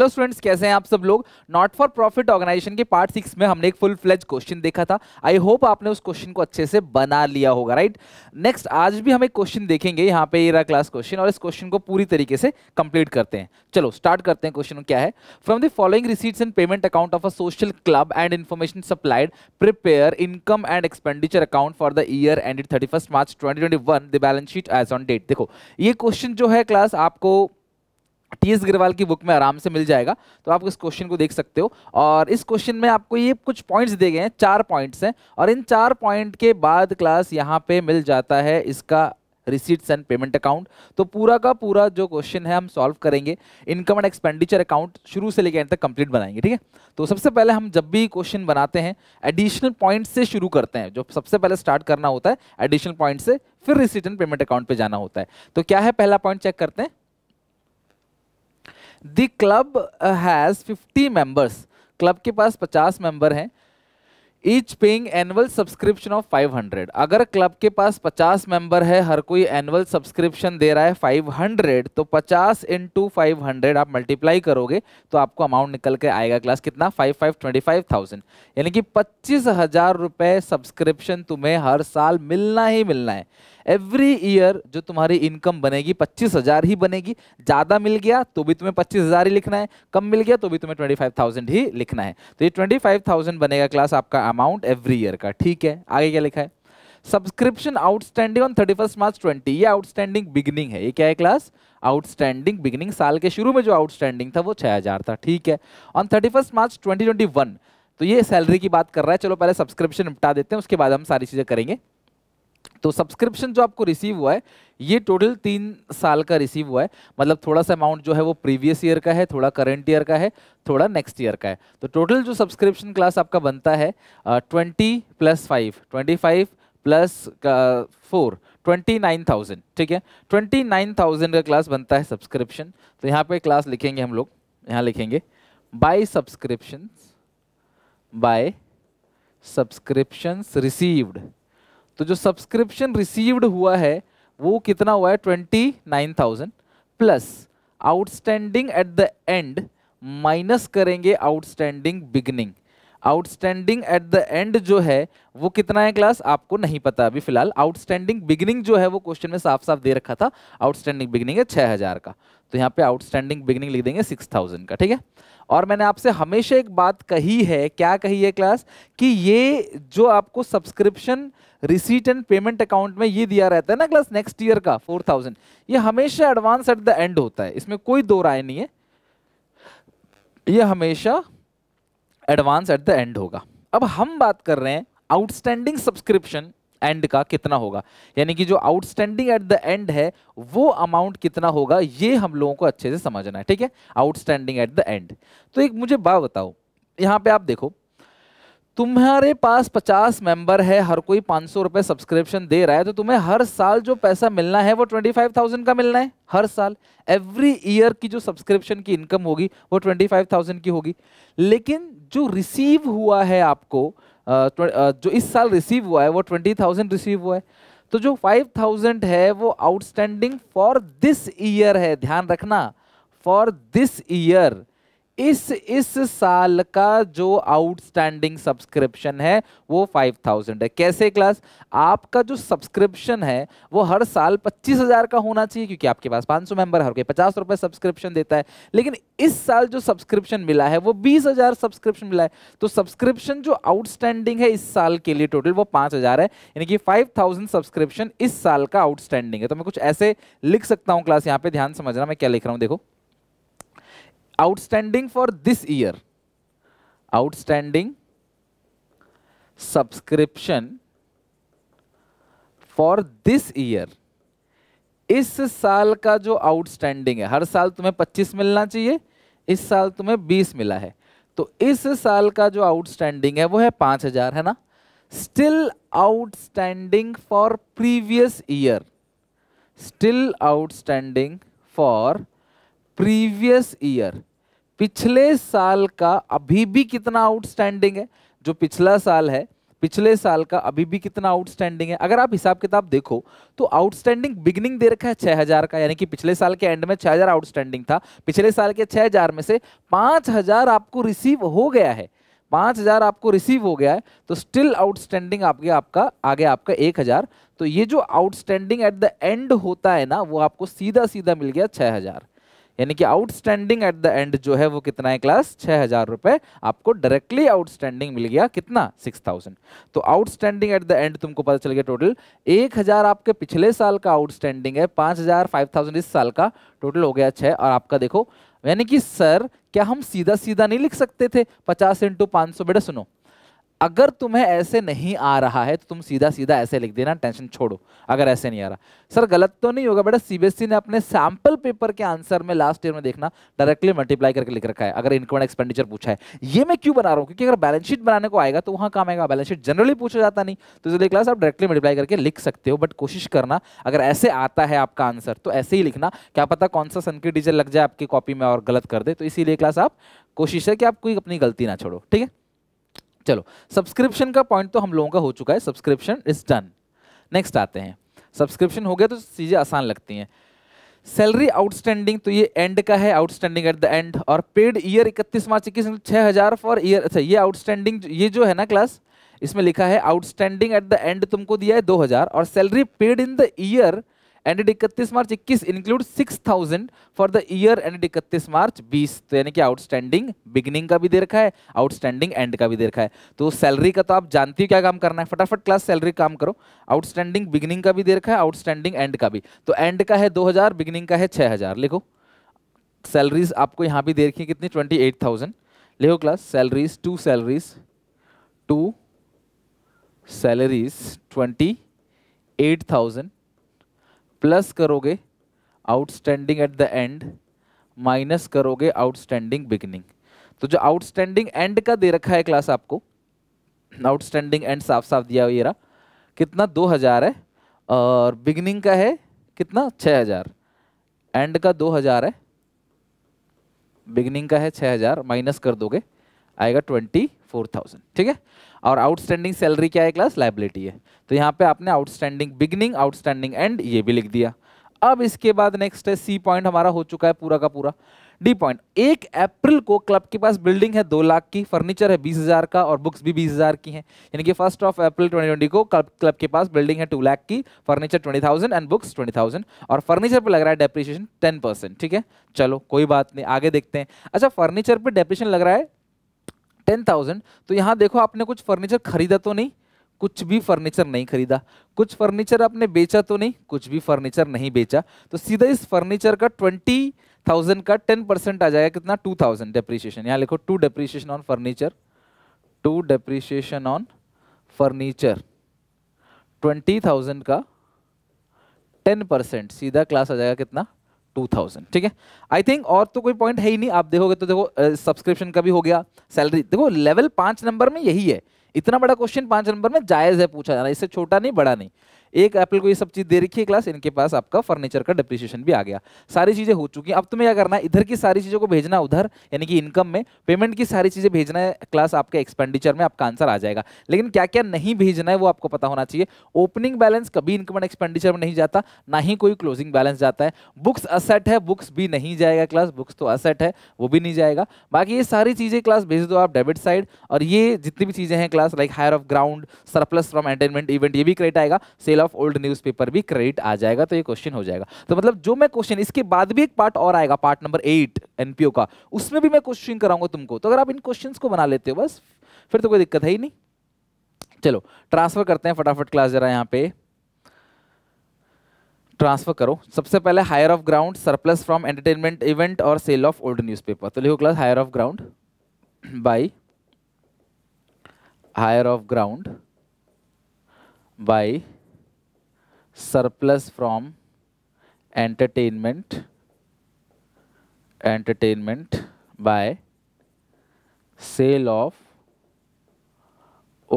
hello students कैसे हैं आप सब लोग नॉट फॉर प्रॉफिट ऑर्गेनाइजेशन के पार्ट सिक्स में हमने एक फुल फ्लेज क्वेश्चन देखा था आई होप आपने उस क्वेश्चन को अच्छे से बना लिया होगा राइट नेक्स्ट आज भी हम एक क्वेश्चन देखेंगे यहाँ पे रहा क्लास क्वेश्चन और इस क्वेश्चन को पूरी तरीके से कंप्लीट करते हैं चलो स्टार्ट करते हैं क्वेश्चन क्या है from the following receipts and payment account of a social club and information supplied prepare income and expenditure account for the year end thirty March twenty the balance sheet as on date देखो ये question जो है class आपको T S Grewal की book में आराम से मिल जाएगा तो आप इस क्वेश्चन को देख सकते हो और इस क्वेश्चन में आपको ये कुछ पॉइंट्स दिए गए हैं चार पॉइंट्स हैं और इन चार पॉइंट के बाद क्लास यहाँ पे मिल जाता है इसका रिसीट्स एंड पेमेंट अकाउंट तो पूरा का पूरा जो क्वेश्चन है हम सॉल्व करेंगे इनकम एंड एक्सपेंडिचर अकाउंट शुरू से लेकर एंड तक कंप्लीट बनाएंगे ठीक है तो सबसे पहले हम जब भी क्वेश्चन बनाते हैं एडिशनल पॉइंट से शुरू करते हैं जो सबसे पहले स्टार्ट करना होता है एडिशनल पॉइंट से फिर रिसीट एंड पेमेंट अकाउंट पर जाना होता है तो क्या है पहला पॉइंट चेक करते हैं the club has 50 members club के पास 50 मेंबर हैं each paying annual subscription of 500 अगर क्लब के पास 50 मेंबर है हर कोई एनुअल सब्सक्रिप्शन दे रहा है 500 तो 50 इंटू फाइव आप मल्टीप्लाई करोगे तो आपको अमाउंट निकल के आएगा क्लास कितना five five twenty five thousand यानी कि पच्चीस हजार रुपये सब्सक्रिप्शन तुम्हें हर साल मिलना ही मिलना है एवरी ईयर जो तुम्हारी इनकम बनेगी पच्चीस हजार ही बनेगी ज़्यादा मिल गया तो भी तुम्हें पच्चीस हजार ही लिखना है कम मिल गया तो भी तुम्हें ट्वेंटी फाइव थाउजेंड ही लिखना है तो ये ट्वेंटी फाइव थाउजेंड बनेगा क्लास आपका अमाउंट एवरी ईयर का ठीक है आगे क्या लिखा है subscription outstanding on thirty first March twenty ये आउटस्टैंडिंग बिगनिंग है ये क्या है क्लास आउटस्टैंडिंग बिगनिंग साल के शुरू में जो आउटस्टैंडिंग था वो छह हज़ार था ठीक है on thirty first March twenty twenty one तो ये सैलरी की बात कर रहा है चलो पहले सब्सक्रिप्शन निपटा देते हैं उसके बाद हम सारी चीज़ें करेंगे तो सब्सक्रिप्शन जो आपको रिसीव हुआ है ये टोटल तीन साल का रिसीव हुआ है मतलब थोड़ा सा अमाउंट जो है वो प्रीवियस ईयर का है थोड़ा करंट ईयर का है थोड़ा नेक्स्ट ईयर का है तो टोटल जो सब्सक्रिप्शन क्लास आपका बनता है twenty plus five twenty five plus four twenty nine thousand ठीक है ट्वेंटी नाइन थाउजेंड का क्लास बनता है सब्सक्रिप्शन तो यहाँ पे क्लास लिखेंगे हम लोग यहाँ लिखेंगे by subscription by subscription received तो जो सब्सक्रिप्शन रिसीव्ड हुआ है वो कितना हुआ है twenty nine thousand plus outstanding at the end minus करेंगे outstanding beginning outstanding at the end जो है वो कितना है क्लास आपको नहीं पता अभी फिलहाल आउटस्टैंडिंग बिगनिंग जो है वो क्वेश्चन में साफ साफ दे रखा था आउटस्टैंडिंग बिगनिंग है छः हज़ार का तो यहाँ पे आउटस्टैंडिंग बिगनिंग लिख देंगे सिक्स थाउजेंड का ठीक है और मैंने आपसे हमेशा एक बात कही है क्या कही है क्लास कि ये जो आपको subscription receipt and payment account में ये दिया रहता है ना क्लास नेक्स्ट ईयर का फोर थाउजेंड ये हमेशा एडवांस एट द एंड होता है इसमें कोई दो राय नहीं है ये हमेशा एडवांस एट द एंड होगा अब हम बात कर रहे हैं आउटस्टैंडिंग सब्सक्रिप्शन एंड का कितना होगा यानी कि जो आउटस्टैंडिंग एट द एंड है वो अमाउंट कितना होगा ये हम लोगों को अच्छे से समझना है ठीक है आउटस्टैंडिंग एट द एंड तो एक मुझे बात बताओ यहां पे आप देखो तुम्हारे पास 50 मेंबर है हर कोई पाँच सौ सब्सक्रिप्शन दे रहा है तो तुम्हें हर साल जो पैसा मिलना है वो 25,000 का मिलना है हर साल एवरी ईयर की जो सब्सक्रिप्शन की इनकम होगी वो 25,000 की होगी लेकिन जो रिसीव हुआ है आपको जो इस साल रिसीव हुआ है वो 20,000 रिसीव हुआ है तो जो 5,000 है वो आउटस्टैंडिंग फॉर दिस ईयर है ध्यान रखना फॉर दिस ईयर इस इस साल का जो आउटस्टैंडिंग सब्सक्रिप्शन है वो 5000 है कैसे क्लास आपका जो सब्सक्रिप्शन है वो हर साल 25000 का होना चाहिए क्योंकि आपके पास 500 मेंबर हर कोई पचास रुपये सब्सक्रिप्शन देता है लेकिन इस साल जो सब्सक्रिप्शन मिला है वो 20000 सब्सक्रिप्शन मिला है तो सब्सक्रिप्शन जो आउटस्टैंडिंग है इस साल के लिए टोटल वो हजार है यानी कि थाउजेंड सब्सक्रिप्शन इस साल का आउटस्टैंडिंग है तो मैं कुछ ऐसे लिख सकता हूँ क्लास यहाँ पे ध्यान समझना मैं क्या लिख रहा हूँ देखो outstanding for this year outstanding subscription for this year इस साल का जो outstanding है हर साल तुम्हें 25 मिलना चाहिए इस साल तुम्हें 20 मिला है तो इस साल का जो outstanding है वो है 5000 है ना still outstanding for previous year still outstanding for previous year पिछले साल का अभी भी कितना आउटस्टैंडिंग है जो पिछला साल है पिछले साल का अभी भी कितना आउटस्टैंडिंग है अगर आप हिसाब किताब देखो तो आउटस्टैंडिंग बिगनिंग दे रखा है हजार का यानी कि पिछले साल के एंड में हजार आउटस्टैंडिंग था पिछले साल के हजार में से हजार आपको रिसीव हो गया है हजार आपको रिसीव हो गया है तो स्टिल आउटस्टैंडिंग आपके आपका आगे आपका एक हजार तो ये जो आउटस्टैंडिंग एट द एंड होता है ना वो आपको सीधा सीधा मिल गया हजार यानी कि आउटस्टैंडिंग एट द एंड जो है वो कितना है क्लास छः हज़ार रुपये आपको डायरेक्टली आउटस्टैंडिंग मिल गया कितना सिक्स थाउजेंड तो आउटस्टैंडिंग एट द एंड तुमको पता चल गया टोटल एक हज़ार आपके पिछले साल का आउटस्टैंडिंग है पाँच हज़ार फाइव थाउजेंड इस साल का टोटल हो गया छः और आपका देखो यानी कि सर क्या हम सीधा सीधा नहीं लिख सकते थे पचास इंटू पांच सौ बेटा सुनो अगर तुम्हें ऐसे नहीं आ रहा है तो तुम सीधा सीधा ऐसे लिख देना टेंशन छोड़ो अगर ऐसे नहीं आ रहा सर गलत तो नहीं होगा बेटा सीबीएसई e ने अपने सैंपल पेपर के आंसर में लास्ट ईयर में देखना डायरेक्टली मल्टीप्लाई करके लिख रखा है अगर इनकम एक्सपेंडिचर पूछा है ये मैं क्यों बना रहा हूँ क्योंकि अगर बैलेंस शीट बनाने को आएगा तो वहाँ काम आएगा बैलेंस शीट जनरली पूछा जाता नहीं तो इसलिए क्लास आप डायरेक्टली मल्टीप्लाई करके लिख सकते हो बट कोशिश करना अगर ऐसे आता है आपका आंसर तो ऐसे ही लिखना क्या पता कौन सा सनकी डीजल लग जाए आपकी कॉपी में और गलत कर दे तो इसीलिए क्लास आप कोशिश है कि आप कोई अपनी गलती ना छोड़ो ठीक है चलो सब्सक्रिप्शन का पॉइंट तो हम लोगों का हो चुका है सब्सक्रिप्शन इज डन नेक्स्ट आते हैं सब्सक्रिप्शन हो गया तो चीज़ें आसान लगती हैं सैलरी आउटस्टैंडिंग तो ये एंड का है आउटस्टैंडिंग एट द एंड और पेड ईयर इकतीस मार्च इक्कीस छः हज़ार फॉर ईयर अच्छा ये आउटस्टैंडिंग ये जो है ना क्लास इसमें लिखा है आउटस्टैंडिंग एट द एंड तुमको दिया है दो हज़ार और salary paid in the year end इकतीस मार्च इक्कीस include six thousand for the year end इकतीस मार्च बीस तो यानी कि आउटस्टैंडिंग बिगनिंग का भी दे रखा है आउटस्टैंडिंग एंड का भी दे रखा है तो सैलरी का तो आप जानती हो क्या काम करना है फटाफट क्लास सैलरी काम करो आउटस्टैंडिंग बिगनिंग का भी दे रखा है आउटस्टैंडिंग एंड का भी तो एंड का है दो हजार बिगनिंग का है छः हजार लिखो सैलरीज आपको यहाँ भी दे रखी है कितनी ट्वेंटी एट थाउजेंड लिखो class salaries to salaries to salaries twenty eight thousand plus करोगे outstanding at the end minus करोगे आउटस्टैंडिंग बिगनिंग तो जो आउटस्टैंडिंग एंड का दे रखा है क्लास आपको आउटस्टैंडिंग एंड साफ साफ दिया हुआ रहा कितना दो हज़ार है और बिगनिंग का है कितना छ हज़ार एंड का दो हज़ार है बिगनिंग का है छ हज़ार माइनस कर दोगे आएगा ट्वेंटी फोर थाउजेंड ठीक है और आउटस्टैंडिंग सैलरी क्या है क्लास लाइबिलिटी है तो यहाँ पे आपने आउटस्टैंडिंग बिगनिंग आउटस्टैंडिंग एंड ये भी लिख दिया अब इसके बाद नेक्स्ट है सी पॉइंट हमारा हो चुका है पूरा का पूरा डी पॉइंट एक अप्रैल को क्लब के पास बिल्डिंग है दो लाख की फर्नीचर है बीस हज़ार का और बुक्स भी बीस हज़ार की हैं यानी कि first of April twenty twenty को क्लब क्लब के पास बिल्डिंग है टू लाख की furniture twenty thousand and books twenty thousand और फर्नीचर पर लग रहा है डेप्रिशिएशन टेन परसेंट ठीक है चलो कोई बात नहीं आगे देखते हैं अच्छा फर्नीचर पर डेप्रिशन लग रहा है टेन थाउजेंड तो यहाँ देखो आपने कुछ फर्नीचर खरीदा तो नहीं कुछ भी फर्नीचर नहीं खरीदा कुछ फर्नीचर आपने बेचा तो नहीं कुछ भी फर्नीचर नहीं बेचा तो सीधा इस फर्नीचर का ट्वेंटी थाउजेंड का टेन परसेंट आ जाएगा कितना टू थाउजेंड डेप्रीशिएशन यहाँ लिखो to depreciation on furniture to depreciation on furniture twenty thousand का टेन परसेंट सीधा क्लास आ जाएगा कितना टू थाउजेंड ठीक है आई थिंक और तो कोई पॉइंट है ही नहीं आप देखोगे तो देखो सब्सक्रिप्शन का भी हो गया सैलरी देखो लेवल पाँच नंबर में यही है इतना बड़ा क्वेश्चन पांच नंबर में जायज है पूछा जा रहा है इससे छोटा नहीं बड़ा नहीं एक एप्पल को ये सब चीज़ दे रखी है क्लास इनके पास आपका फर्नीचर का डिप्रिशिएशन भी आ गया सारी चीज़ें हो चुकी हैं अब तुम्हें क्या करना है इधर की सारी चीज़ों को भेजना उधर यानी कि इनकम में पेमेंट की सारी चीज़ें भेजना है क्लास आपके एक्सपेंडिचर में आपका आंसर आ जाएगा लेकिन क्या क्या नहीं भेजना है वो आपको पता होना चाहिए ओपनिंग बैलेंस कभी इनकम एंड एक्सपेंडिचर में नहीं जाता ना ही कोई क्लोजिंग बैलेंस जाता है बुक्स असेट है बुक्स भी नहीं जाएगा क्लास बुक्स तो असेट है वो भी नहीं जाएगा बाकी ये सारी चीज़ें क्लास भेज दो आप डेबिट साइड और ये जितनी भी चीज़ें हैं class like hire of ground surplus from entertainment event ये भी क्रेडिट आएगा sale sale of old newspaper भी क्रेडिट आ जाएगा तो ये क्वेश्चन हो जाएगा तो मतलब जो मैं क्वेश्चन इसके बाद भी एक पार्ट और आएगा पार्ट नंबर एट एनपीओ का उसमें भी मैं क्वेश्चन कराऊंगा तुमको तो अगर आप इन क्वेश्चन को बना लेते हो बस फिर तो कोई दिक्कत है ही नहीं चलो ट्रांसफर करते हैं फटाफट क्लास जरा यहाँ पे ट्रांसफर करो सबसे पहले hire of ground surplus from entertainment event और सेल ऑफ ओल्ड न्यूज़पेपर तो लिखो class hire of ground by hire of ground by surplus from entertainment entertainment by sale of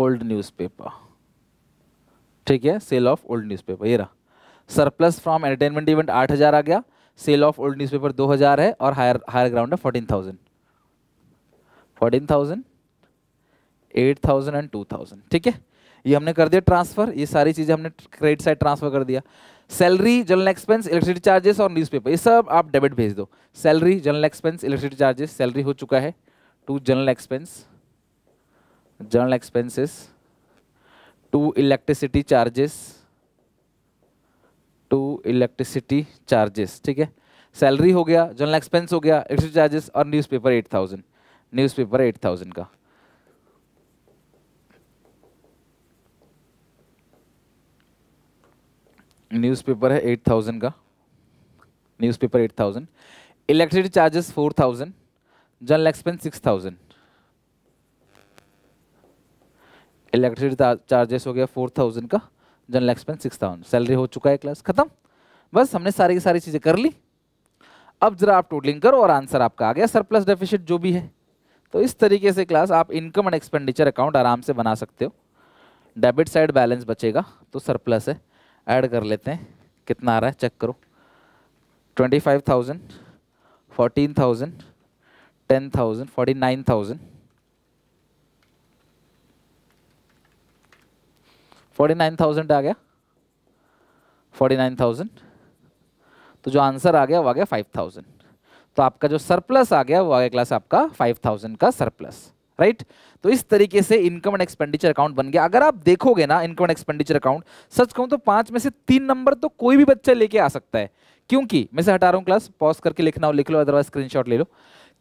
old newspaper ठीक है सेल ऑफ ओल्ड न्यूज़पेपर ये रहा surplus from entertainment event आठ हज़ार आ गया सेल ऑफ ओल्ड न्यूज़पेपर दो हज़ार है और हायर हायर ग्राउंड है fourteen thousand fourteen thousand eight thousand and two thousand ठीक है ये हमने कर दिया ट्रांसफर ये सारी चीज़ें हमने क्रेडिट साइड ट्रांसफर कर दिया salary general expense electricity charges और न्यूज़पेपर ये सब आप डेबिट भेज दो salary general expense electricity charges salary हो चुका है to general expense general expenses to electricity charges to electricity charges ठीक है सैलरी हो गया जनरल एक्सपेंस हो गया इलेक्ट्रिसिटी चार्जेस और newspaper eight thousand newspaper eight thousand का न्यूज़पेपर है एट थाउजेंड का newspaper eight thousand electricity charges four thousand general expense six thousand electricity charges हो गया फोर थाउजेंड का general expense six thousand salary हो चुका है क्लास खत्म बस हमने सारी की सारी चीज़ें कर ली अब जरा आप टोटलिंग करो और आंसर आपका आ गया सरप्लस डेफिशिट जो भी है तो इस तरीके से क्लास आप इनकम एंड एक्सपेंडिचर अकाउंट आराम से बना सकते हो डेबिट साइड बैलेंस बचेगा तो सरप्लस है ऐड कर लेते हैं कितना आ रहा है चेक करो twenty five thousand fourteen thousand ten thousand forty nine thousand forty nine thousand आ गया फोर्टी नाइन थाउजेंड तो जो आंसर आ गया वो आ गया फाइव थाउजेंड तो आपका जो सरप्लस आ गया वो आ गया क्लास आपका फाइव थाउजेंड का सरप्लस राइट तो इस तरीके से इनकम एंड एक्सपेंडिचर अकाउंट बन गया अगर आप देखोगे ना इनकम एंड एक्सपेंडिचर अकाउंट सच कहूं तो पांच में से तीन नंबर तो कोई भी बच्चा लेके आ सकता है क्योंकि मैं से हटा रहा हूं क्लास पॉज करके लिखना हो लिख लो अदरवाइज स्क्रीन ले लो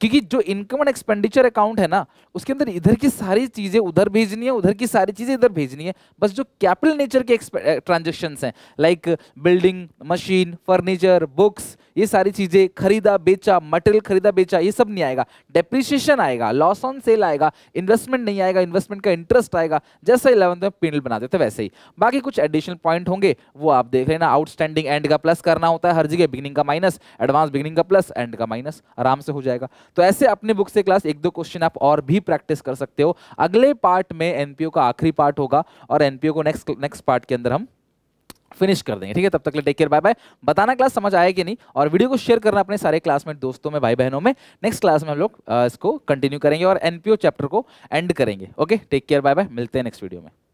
क्योंकि जो इनकम एंड एक्सपेंडिचर अकाउंट है ना उसके अंदर इधर की सारी चीज़ें उधर भेजनी है उधर की सारी चीज़ें इधर भेजनी है बस जो कैपिटल नेचर के ट्रांजेक्शन हैं like building machine furniture books ये सारी चीजें खरीदा बेचा मटेरियल खरीदा बेचा ये सब नहीं आएगा डेप्रिसिएशन आएगा लॉस ऑन सेल आएगा इन्वेस्टमेंट नहीं आएगा इन्वेस्टमेंट का इंटरेस्ट आएगा जैसे इलेवंथ में पेनल बनाते देते वैसे ही बाकी कुछ एडिशनल पॉइंट होंगे वो आप देख लेना आउटस्टैंडिंग एंड का प्लस करना होता है हर जगह बिगनिंग का माइनस एडवांस बिगनिंग का प्लस एंड का माइनस आराम से हो जाएगा तो ऐसे अपने बुक से क्लास एक दो क्वेश्चन आप और भी प्रैक्टिस कर सकते हो अगले पार्ट में एनपीओ का आखिरी पार्ट होगा और एनपीओ को नेक्स्ट नेक्स्ट पार्ट के अंदर हम फिनिश कर देंगे ठीक है तब तक ले टेक केयर बाय बाय बताना क्लास समझ आया कि नहीं और वीडियो को शेयर करना अपने सारे क्लासमेट दोस्तों में भाई बहनों में नेक्स्ट क्लास में हम लोग इसको कंटिन्यू करेंगे और एनपीओ चैप्टर को एंड करेंगे okay take care bye bye मिलते हैं नेक्स्ट वीडियो में